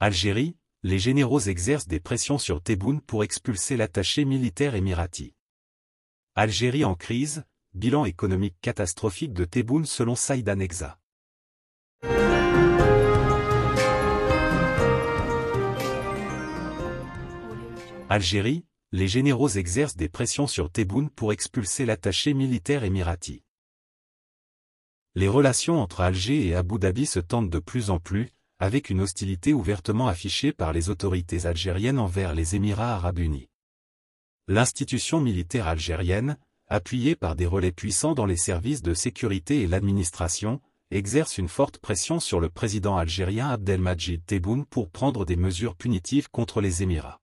Algérie, les généraux exercent des pressions sur Tebboune pour expulser l'attaché militaire émirati. Algérie en crise, bilan économique catastrophique de Tebboune selon Saïd Annexa. Algérie, les généraux exercent des pressions sur Tebboune pour expulser l'attaché militaire émirati. Les relations entre Alger et Abu Dhabi se tendent de plus en plus, avec une hostilité ouvertement affichée par les autorités algériennes envers les Émirats arabes unis. L'institution militaire algérienne, appuyée par des relais puissants dans les services de sécurité et l'administration, exerce une forte pression sur le président algérien Abdelmajid Tebboune pour prendre des mesures punitives contre les Émirats.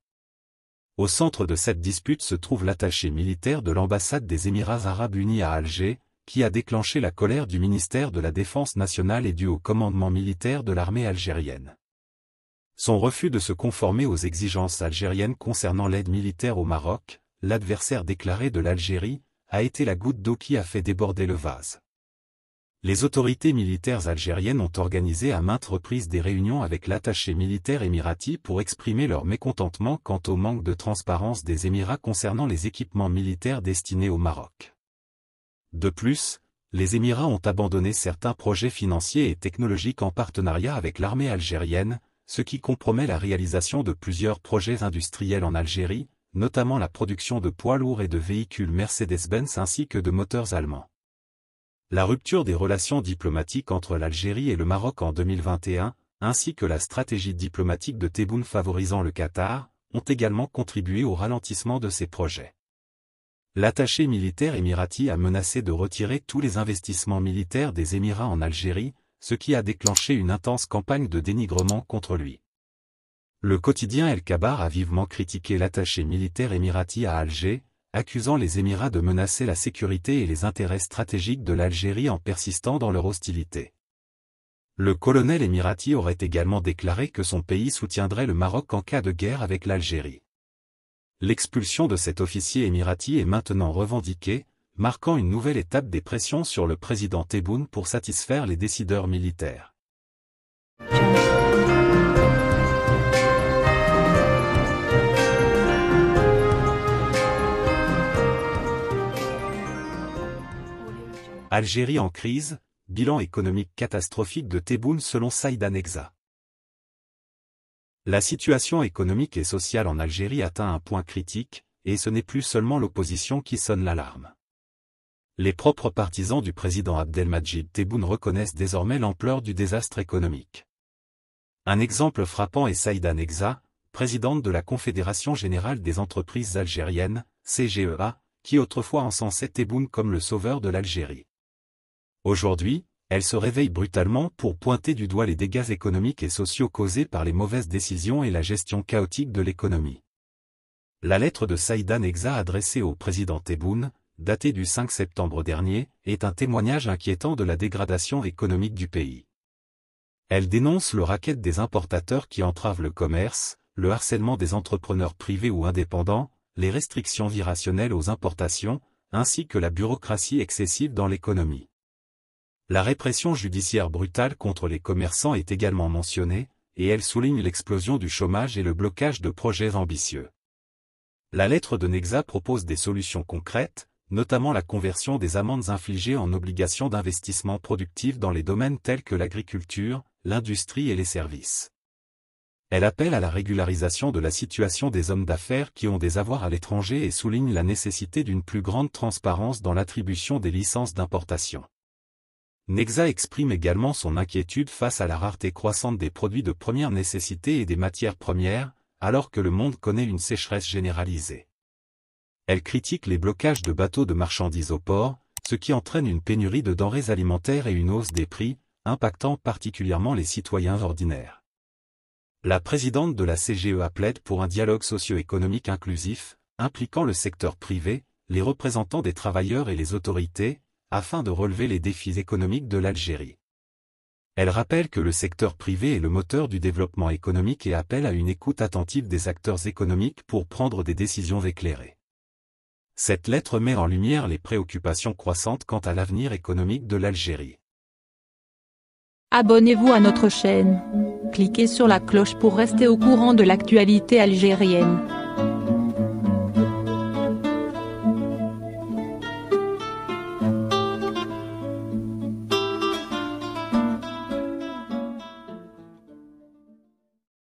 Au centre de cette dispute se trouve l'attaché militaire de l'ambassade des Émirats arabes unis à Alger, qui a déclenché la colère du ministère de la Défense nationale et du au commandement militaire de l'armée algérienne. Son refus de se conformer aux exigences algériennes concernant l'aide militaire au Maroc, l'adversaire déclaré de l'Algérie, a été la goutte d'eau qui a fait déborder le vase. Les autorités militaires algériennes ont organisé à maintes reprises des réunions avec l'attaché militaire émirati pour exprimer leur mécontentement quant au manque de transparence des Émirats concernant les équipements militaires destinés au Maroc. De plus, les Émirats ont abandonné certains projets financiers et technologiques en partenariat avec l'armée algérienne, ce qui compromet la réalisation de plusieurs projets industriels en Algérie, notamment la production de poids lourds et de véhicules Mercedes-Benz ainsi que de moteurs allemands. La rupture des relations diplomatiques entre l'Algérie et le Maroc en 2021, ainsi que la stratégie diplomatique de Tebboune favorisant le Qatar, ont également contribué au ralentissement de ces projets l'attaché militaire émirati a menacé de retirer tous les investissements militaires des Émirats en Algérie, ce qui a déclenché une intense campagne de dénigrement contre lui. Le quotidien El Kabar a vivement critiqué l'attaché militaire émirati à Alger, accusant les Émirats de menacer la sécurité et les intérêts stratégiques de l'Algérie en persistant dans leur hostilité. Le colonel émirati aurait également déclaré que son pays soutiendrait le Maroc en cas de guerre avec l'Algérie. L'expulsion de cet officier émirati est maintenant revendiquée, marquant une nouvelle étape des pressions sur le président Tebboune pour satisfaire les décideurs militaires. Algérie en crise, bilan économique catastrophique de Tebboune selon Saïd Anexa. La situation économique et sociale en Algérie atteint un point critique, et ce n'est plus seulement l'opposition qui sonne l'alarme. Les propres partisans du président Abdelmajid Tebboune reconnaissent désormais l'ampleur du désastre économique. Un exemple frappant est Saïda Nexa, présidente de la Confédération Générale des Entreprises Algériennes, CGEA, qui autrefois encensait Tebboune comme le sauveur de l'Algérie. Aujourd'hui, elle se réveille brutalement pour pointer du doigt les dégâts économiques et sociaux causés par les mauvaises décisions et la gestion chaotique de l'économie. La lettre de Saïdan Exa adressée au président Tebboune, datée du 5 septembre dernier, est un témoignage inquiétant de la dégradation économique du pays. Elle dénonce le racket des importateurs qui entravent le commerce, le harcèlement des entrepreneurs privés ou indépendants, les restrictions virationnelles aux importations, ainsi que la bureaucratie excessive dans l'économie. La répression judiciaire brutale contre les commerçants est également mentionnée, et elle souligne l'explosion du chômage et le blocage de projets ambitieux. La lettre de Nexa propose des solutions concrètes, notamment la conversion des amendes infligées en obligations d'investissement productif dans les domaines tels que l'agriculture, l'industrie et les services. Elle appelle à la régularisation de la situation des hommes d'affaires qui ont des avoirs à l'étranger et souligne la nécessité d'une plus grande transparence dans l'attribution des licences d'importation. Nexa exprime également son inquiétude face à la rareté croissante des produits de première nécessité et des matières premières, alors que le monde connaît une sécheresse généralisée. Elle critique les blocages de bateaux de marchandises au port, ce qui entraîne une pénurie de denrées alimentaires et une hausse des prix, impactant particulièrement les citoyens ordinaires. La présidente de la CGE plaide pour un dialogue socio-économique inclusif, impliquant le secteur privé, les représentants des travailleurs et les autorités, afin de relever les défis économiques de l'Algérie. Elle rappelle que le secteur privé est le moteur du développement économique et appelle à une écoute attentive des acteurs économiques pour prendre des décisions éclairées. Cette lettre met en lumière les préoccupations croissantes quant à l'avenir économique de l'Algérie. Abonnez-vous à notre chaîne. Cliquez sur la cloche pour rester au courant de l'actualité algérienne.